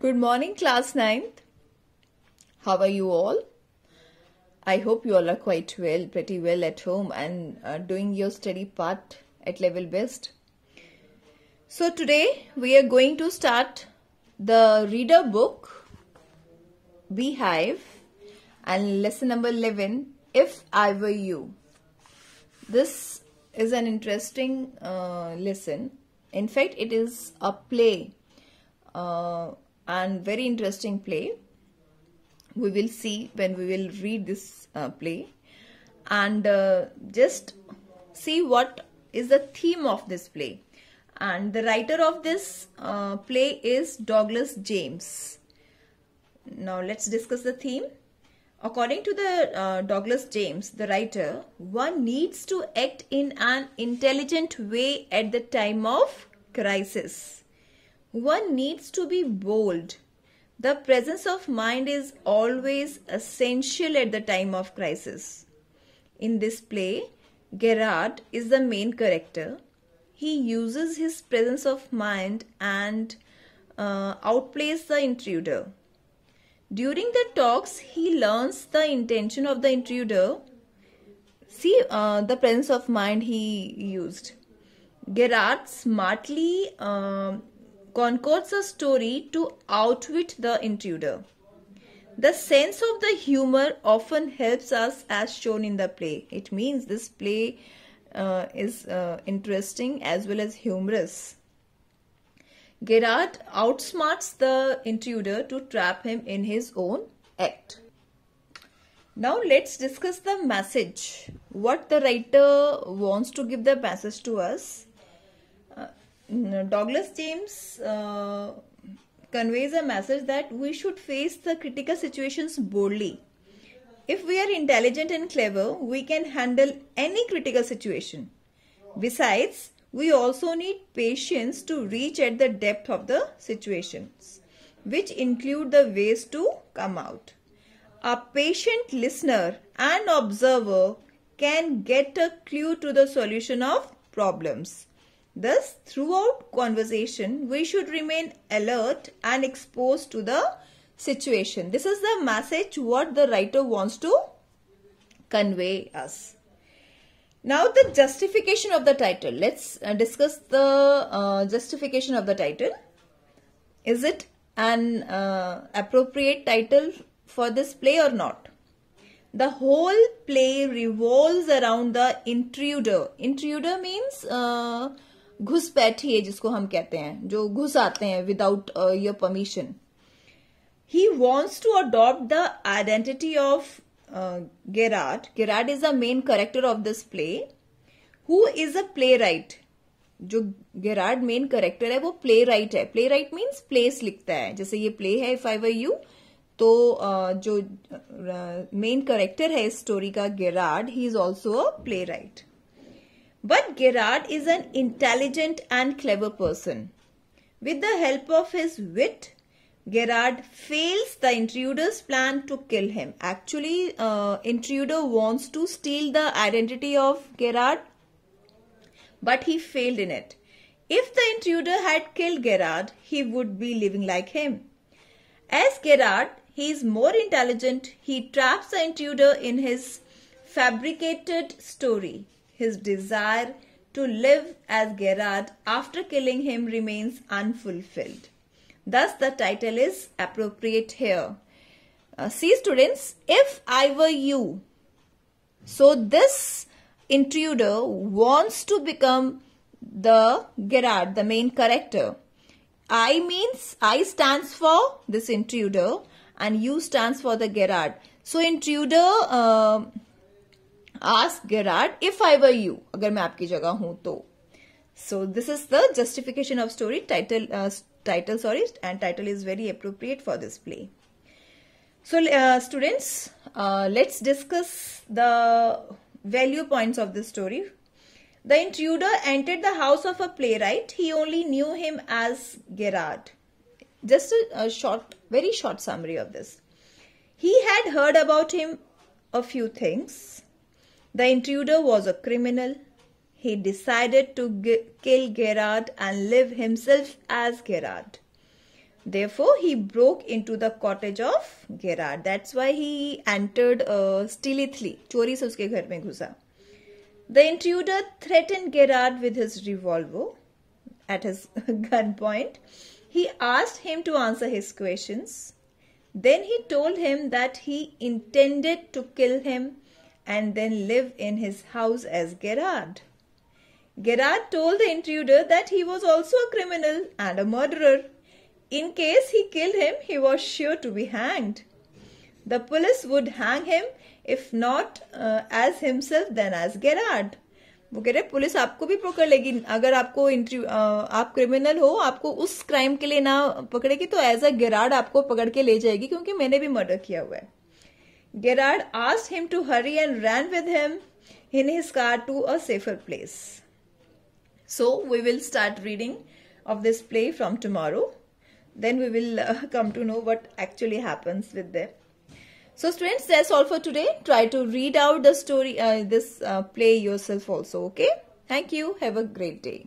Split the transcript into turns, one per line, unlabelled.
Good morning, class 9th. How are you all? I hope you all are quite well, pretty well at home and uh, doing your study part at level best. So, today we are going to start the reader book Beehive and lesson number 11 If I Were You. This is an interesting uh, lesson. In fact, it is a play. Uh, and very interesting play. We will see when we will read this uh, play and uh, just see what is the theme of this play. And the writer of this uh, play is Douglas James. Now let's discuss the theme. According to the uh, Douglas James, the writer, one needs to act in an intelligent way at the time of crisis. One needs to be bold. The presence of mind is always essential at the time of crisis. In this play, Gerard is the main character. He uses his presence of mind and uh, outplays the intruder. During the talks, he learns the intention of the intruder. See uh, the presence of mind he used. Gerard smartly um, Concords a story to outwit the intruder. The sense of the humor often helps us as shown in the play. It means this play uh, is uh, interesting as well as humorous. Gerard outsmarts the intruder to trap him in his own act. Now let's discuss the message. What the writer wants to give the message to us. Uh, Mm, Douglas James uh, conveys a message that we should face the critical situations boldly. If we are intelligent and clever, we can handle any critical situation. Besides, we also need patience to reach at the depth of the situations, which include the ways to come out. A patient listener and observer can get a clue to the solution of problems Thus, throughout conversation, we should remain alert and exposed to the situation. This is the message what the writer wants to convey us. Now, the justification of the title. Let's uh, discuss the uh, justification of the title. Is it an uh, appropriate title for this play or not? the whole play revolves around the intruder. Intruder means uh, घुसपैठिए जिसको हम कहते हैं जो घुस आते हैं without your permission ही wants to adopt the identity of Gerard Gerard is the main character of this play who is a playwright जो गेराट मेन करेक्टर है वो प्ले राइट है प्ले राइट मीन्स प्लेस लिखता है जैसे ये play है इफ आई वर यू तो uh, जो मेन uh, करेक्टर है इस स्टोरी का Gerard he is also a playwright But Gerard is an intelligent and clever person. With the help of his wit, Gerard fails the intruder's plan to kill him. Actually, uh, intruder wants to steal the identity of Gerard, but he failed in it. If the intruder had killed Gerard, he would be living like him. As Gerard, he is more intelligent. He traps the intruder in his fabricated story his desire to live as Gerard after killing him remains unfulfilled. Thus, the title is appropriate here. Uh, see, students, if I were you, so this intruder wants to become the Gerard, the main character. I means I stands for this intruder and U stands for the Gerard. So intruder uh, Ask Gerard if I were you. अगर मैं आपकी जगह हूं तो so this is the justification of story title title sorry and title is very appropriate for this play so uh, students uh, let's discuss the value points of this story the intruder entered the house of a playwright he only knew him as gerard just a, a short very short summary of this he had heard about him a few things the intruder was a criminal. He decided to g- kill Gerard and live himself as Gerard. Therefore, he broke into the cottage of Gerard. That's why he entered uh, stealthily. chori se uske ghar mein घुसा. The intruder threatened Gerard with his revolver at his gunpoint. He asked him to answer his questions. Then he told him that he intended to kill him and then live in his house as Gerard. Gerard told the intruder that he was also a criminal and a murderer. In case he killed him, he was sure to be hanged. The police would hang him if not uh, as himself then as Gerard. वो कह रहे police आपको भी पकड़ लेगी अगर आपको entry आप क्रिमिनल हो आपको उस क्राइम के लिए ना पकड़ेगी तो एज अ गिराड आपको पकड़ के ले जाएगी क्योंकि मैंने भी मर्डर किया हुआ है Gerard asked him to hurry and ran with him in his car to a safer place. So we will start reading of this play from tomorrow. Then we will uh, come to know what actually happens with them. So students, that's all for today. Try to read out the story, uh, this uh, play yourself also, okay? Thank you. Have a great day.